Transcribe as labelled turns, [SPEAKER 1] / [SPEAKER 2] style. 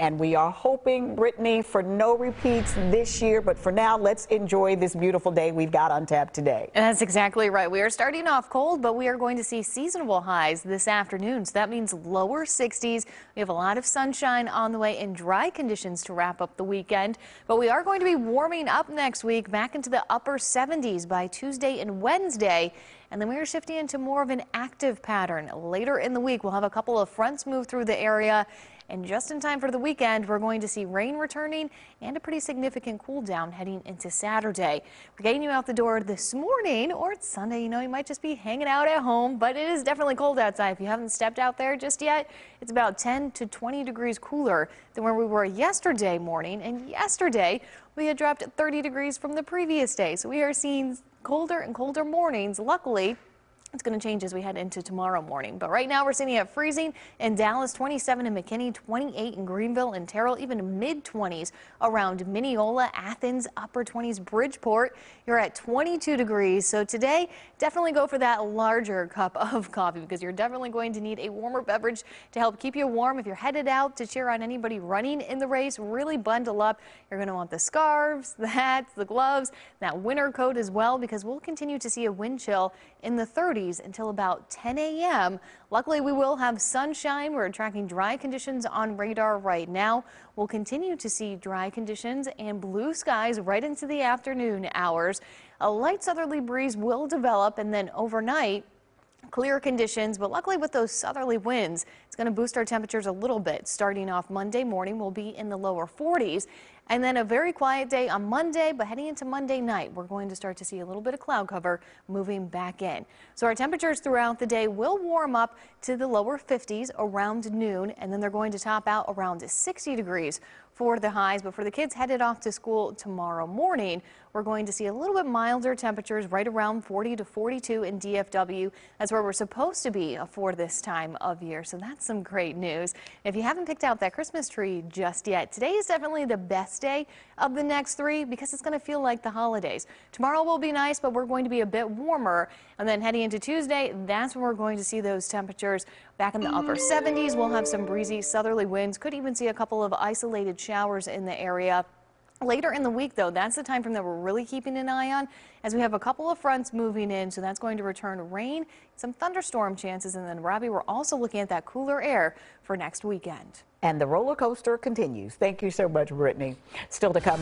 [SPEAKER 1] And we are hoping, Brittany, for no repeats this year. But for now, let's enjoy this beautiful day we've got on tap today. And that's exactly right. We are starting off cold, but we are going to see seasonable highs this afternoon. So that means lower 60s. We have a lot of sunshine on the way and dry conditions to wrap up the weekend. But we are going to be warming up next week back into the upper 70s by Tuesday and Wednesday. And then we are shifting into more of an active pattern. Later in the week, we'll have a couple of fronts move through the area. And just in time for the weekend, we're going to see rain returning and a pretty significant cool down heading into Saturday. We're getting you out the door this morning or it's Sunday. You know, you might just be hanging out at home, but it is definitely cold outside. If you haven't stepped out there just yet, it's about 10 to 20 degrees cooler than where we were yesterday morning. And yesterday, we had dropped 30 degrees from the previous day. So we are seeing colder and colder mornings. Luckily, it's going to change as we head into tomorrow morning. But right now we're seeing it freezing in Dallas, 27 in McKinney, 28 in Greenville and Terrell, even mid 20s around Mineola, Athens, upper 20s, Bridgeport. You're at 22 degrees. So today, definitely go for that larger cup of coffee because you're definitely going to need a warmer beverage to help keep you warm. If you're headed out to cheer on anybody running in the race, really bundle up. You're going to want the scarves, the hats, the gloves, that winter coat as well, because we'll continue to see a wind chill in the 30s until about 10 a.m. Luckily, we will have sunshine. We're tracking dry conditions on radar right now. We'll continue to see dry conditions and blue skies right into the afternoon hours. A light southerly breeze will develop, and then overnight, clear conditions, but luckily with those southerly winds, it's going to boost our temperatures a little bit. Starting off Monday morning, we'll be in the lower 40s, and then a very quiet day on Monday, but heading into Monday night, we're going to start to see a little bit of cloud cover moving back in. So our temperatures throughout the day will warm up to the lower 50s around noon, and then they're going to top out around 60 degrees for the highs. But for the kids headed off to school tomorrow morning, we're going to see a little bit milder temperatures right around 40 to 42 in DFW. That's where we're supposed to be for this time of year. So that's some great news. If you haven't picked out that Christmas tree just yet, today is definitely the best last day of the next three because it's going to feel like the holidays. Tomorrow will be nice, but we're going to be a bit warmer. And then heading into Tuesday, that's when we're going to see those temperatures back in the upper 70s. We'll have some breezy southerly winds, could even see a couple of isolated showers in the area. Later in the week, though, that's the time frame that we're really keeping an eye on as we have a couple of fronts moving in. So that's going to return rain, some thunderstorm chances. And then, Robbie, we're also looking at that cooler air for next weekend. And the roller coaster continues. Thank you so much, Brittany. Still to come.